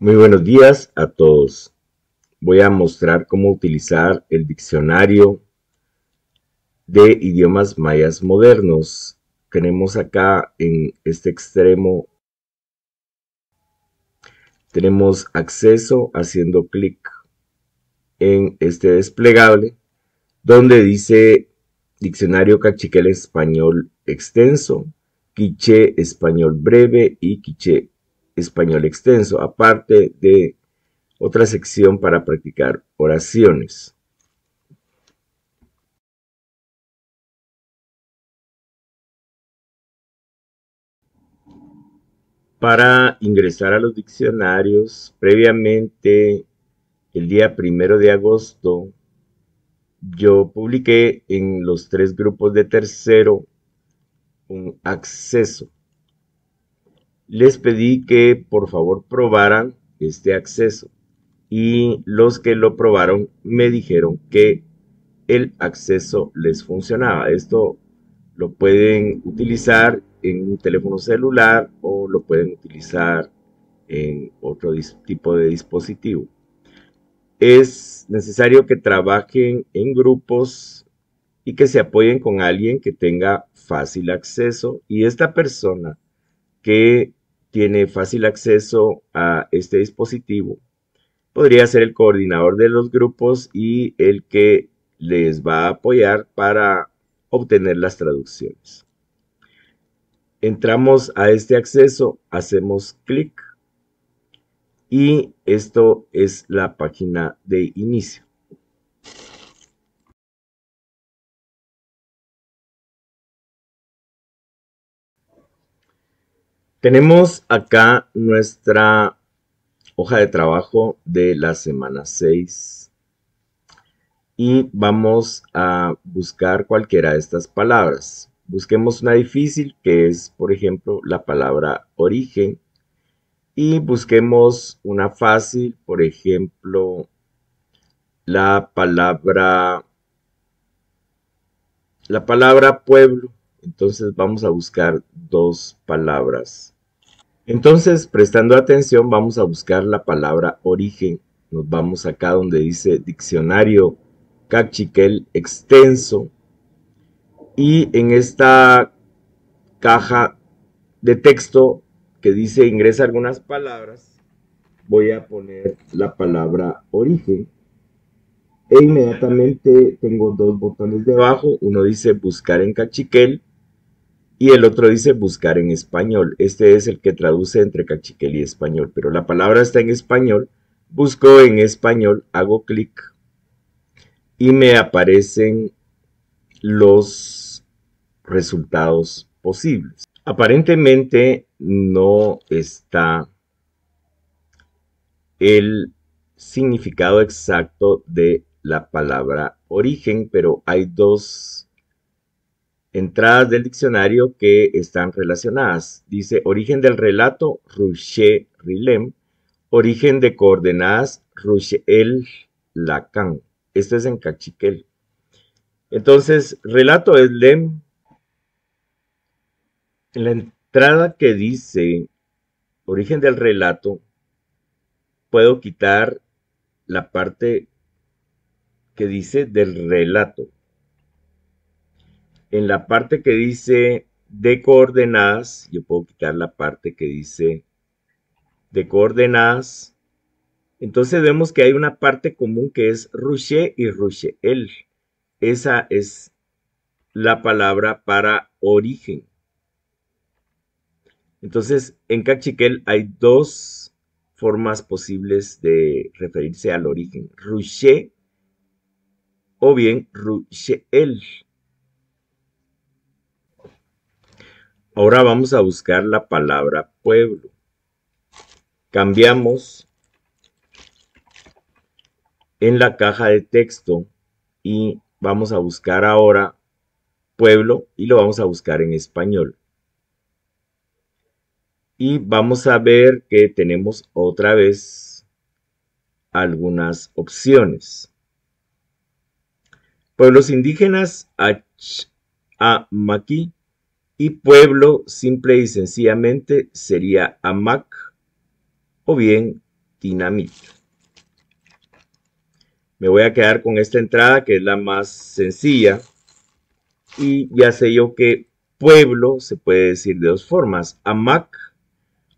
Muy buenos días a todos. Voy a mostrar cómo utilizar el diccionario de idiomas mayas modernos. Tenemos acá en este extremo, tenemos acceso haciendo clic en este desplegable donde dice Diccionario Cachiquel Español Extenso, Quiche Español Breve y Quiche español extenso, aparte de otra sección para practicar oraciones. Para ingresar a los diccionarios, previamente el día primero de agosto, yo publiqué en los tres grupos de tercero un acceso les pedí que por favor probaran este acceso y los que lo probaron me dijeron que el acceso les funcionaba. Esto lo pueden utilizar en un teléfono celular o lo pueden utilizar en otro tipo de dispositivo. Es necesario que trabajen en grupos y que se apoyen con alguien que tenga fácil acceso y esta persona que tiene fácil acceso a este dispositivo, podría ser el coordinador de los grupos y el que les va a apoyar para obtener las traducciones. Entramos a este acceso, hacemos clic y esto es la página de inicio. Tenemos acá nuestra hoja de trabajo de la semana 6 y vamos a buscar cualquiera de estas palabras. Busquemos una difícil que es, por ejemplo, la palabra origen y busquemos una fácil, por ejemplo, la palabra la palabra pueblo entonces vamos a buscar dos palabras. Entonces, prestando atención, vamos a buscar la palabra origen. Nos vamos acá donde dice diccionario cachiquel extenso. Y en esta caja de texto que dice ingresa algunas palabras, voy a poner la palabra origen. E inmediatamente tengo dos botones debajo. Uno dice buscar en cachiquel y el otro dice buscar en español. Este es el que traduce entre cachiquel y español. Pero la palabra está en español. Busco en español, hago clic y me aparecen los resultados posibles. Aparentemente no está el significado exacto de la palabra origen, pero hay dos entradas del diccionario que están relacionadas. Dice origen del relato Ruche-Rilem, origen de coordenadas El lacan Esto es en Cachiquel. Entonces, relato es Lem. En la entrada que dice origen del relato, puedo quitar la parte que dice del relato en la parte que dice de coordenadas, yo puedo quitar la parte que dice de coordenadas. Entonces vemos que hay una parte común que es Ruche y el. Esa es la palabra para origen. Entonces, en Cachiquel hay dos formas posibles de referirse al origen. Ruche o bien el. Ahora vamos a buscar la palabra pueblo. Cambiamos en la caja de texto y vamos a buscar ahora pueblo y lo vamos a buscar en español. Y vamos a ver que tenemos otra vez algunas opciones. Pueblos indígenas, Maqui y pueblo simple y sencillamente sería Amac o bien TINAMIT. Me voy a quedar con esta entrada que es la más sencilla y ya sé yo que pueblo se puede decir de dos formas, Amac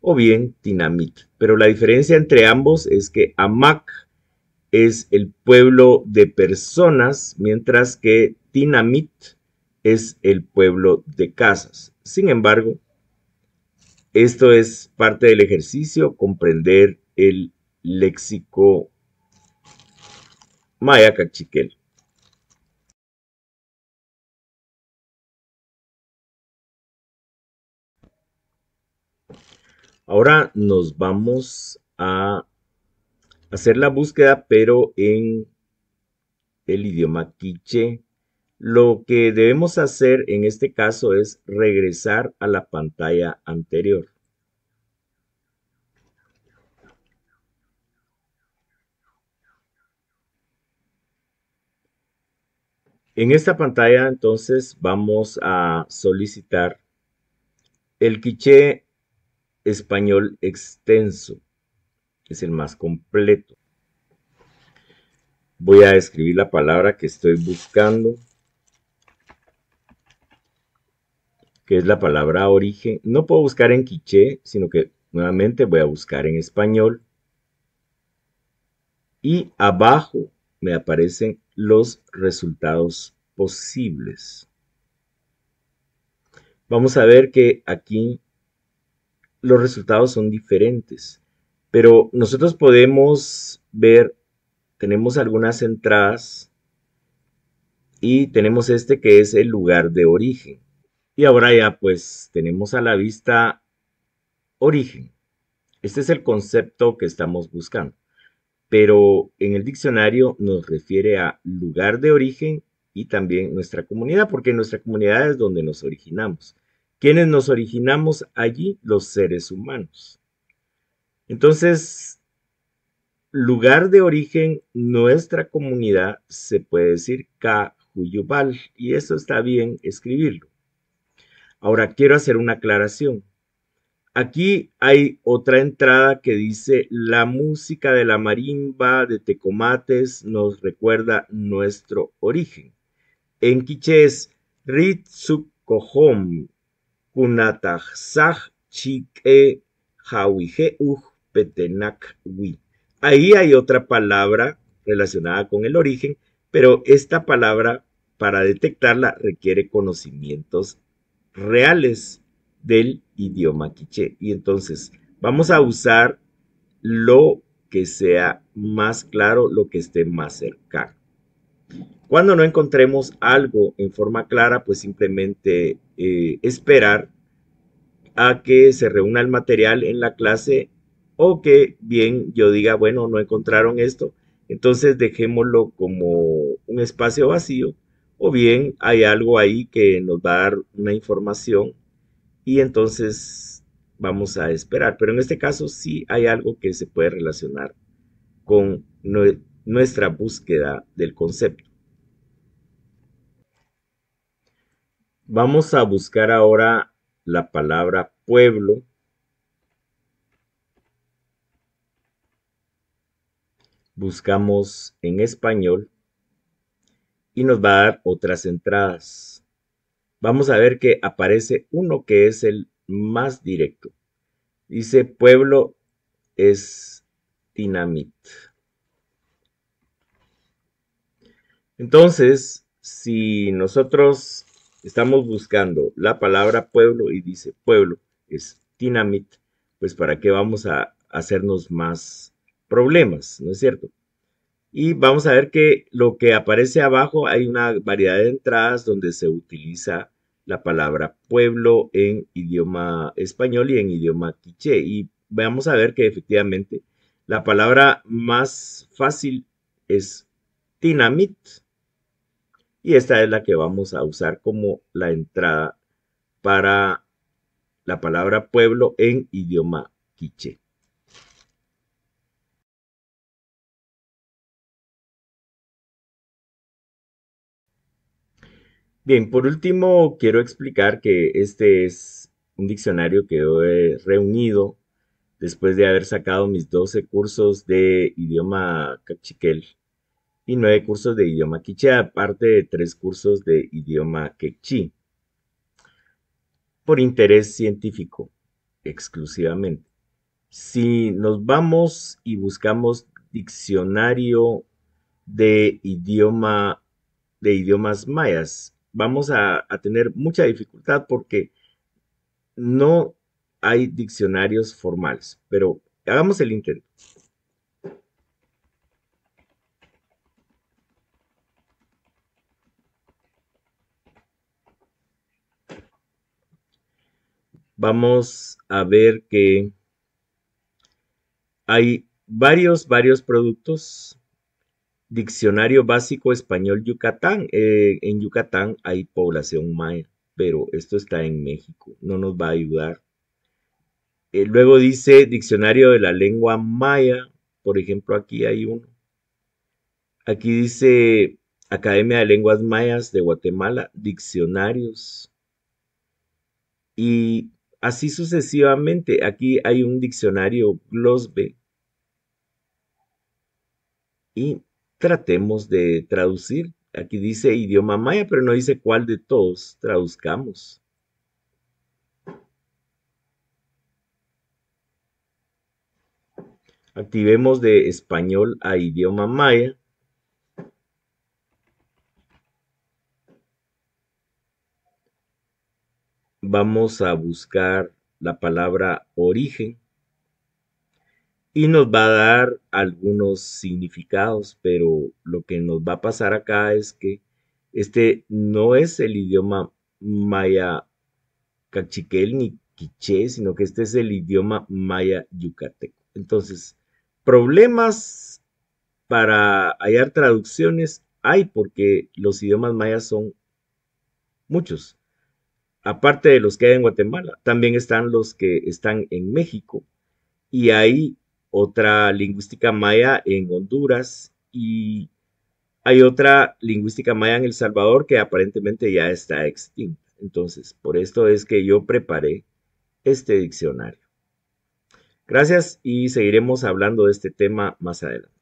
o bien TINAMIT. Pero la diferencia entre ambos es que Amac es el pueblo de personas, mientras que TINAMIT es el pueblo de Casas. Sin embargo, esto es parte del ejercicio, comprender el léxico maya cachiquel. Ahora nos vamos a hacer la búsqueda, pero en el idioma quiche lo que debemos hacer en este caso es regresar a la pantalla anterior. En esta pantalla entonces vamos a solicitar el quiche español extenso, es el más completo. Voy a escribir la palabra que estoy buscando. que es la palabra origen. No puedo buscar en quiché, sino que nuevamente voy a buscar en español. Y abajo me aparecen los resultados posibles. Vamos a ver que aquí los resultados son diferentes, pero nosotros podemos ver, tenemos algunas entradas y tenemos este que es el lugar de origen. Y ahora ya pues tenemos a la vista origen. Este es el concepto que estamos buscando, pero en el diccionario nos refiere a lugar de origen y también nuestra comunidad, porque nuestra comunidad es donde nos originamos. ¿Quiénes nos originamos allí? Los seres humanos. Entonces, lugar de origen, nuestra comunidad, se puede decir Cajuyubal, y eso está bien escribirlo. Ahora, quiero hacer una aclaración. Aquí hay otra entrada que dice, la música de la marimba de Tecomates nos recuerda nuestro origen. En quiche es Ritsukohom, e Chike Hawigeuj Petenakwi. Ahí hay otra palabra relacionada con el origen, pero esta palabra, para detectarla, requiere conocimientos reales del idioma quiche Y entonces vamos a usar lo que sea más claro, lo que esté más cercano. Cuando no encontremos algo en forma clara, pues simplemente eh, esperar a que se reúna el material en la clase o que bien yo diga, bueno, no encontraron esto, entonces dejémoslo como un espacio vacío o bien hay algo ahí que nos va a dar una información y entonces vamos a esperar. Pero en este caso sí hay algo que se puede relacionar con nuestra búsqueda del concepto. Vamos a buscar ahora la palabra pueblo. Buscamos en español y nos va a dar otras entradas. Vamos a ver que aparece uno que es el más directo. Dice pueblo es dinamit. Entonces, si nosotros estamos buscando la palabra pueblo y dice pueblo es dinamit, pues para qué vamos a hacernos más problemas, ¿no es cierto? Y vamos a ver que lo que aparece abajo hay una variedad de entradas donde se utiliza la palabra pueblo en idioma español y en idioma quiché. Y vamos a ver que efectivamente la palabra más fácil es tinamit. Y esta es la que vamos a usar como la entrada para la palabra pueblo en idioma quiché. Bien, por último, quiero explicar que este es un diccionario que he reunido después de haber sacado mis 12 cursos de idioma cachiquel y 9 cursos de idioma quiché, aparte de 3 cursos de idioma quechí, por interés científico exclusivamente. Si nos vamos y buscamos diccionario de idioma de idiomas mayas, vamos a, tener mucha dificultad porque no hay diccionarios formales, pero hagamos el intento. Vamos a ver que hay varios, varios productos Diccionario Básico Español Yucatán. Eh, en Yucatán hay población maya, pero esto está en México, no nos va a ayudar. Eh, luego dice Diccionario de la Lengua Maya, por ejemplo, aquí hay uno. Aquí dice Academia de Lenguas Mayas de Guatemala, diccionarios. Y así sucesivamente, aquí hay un diccionario Glosbe. Y tratemos de traducir. Aquí dice idioma maya, pero no dice cuál de todos traduzcamos. Activemos de español a idioma maya. Vamos a buscar la palabra origen y nos va a dar algunos significados, pero lo que nos va a pasar acá es que este no es el idioma maya cachiquel ni quiché, sino que este es el idioma maya yucateco. Entonces, problemas para hallar traducciones hay porque los idiomas mayas son muchos. Aparte de los que hay en Guatemala, también están los que están en México y hay otra lingüística maya en Honduras y hay otra lingüística maya en El Salvador que aparentemente ya está extinta. Entonces, por esto es que yo preparé este diccionario. Gracias y seguiremos hablando de este tema más adelante.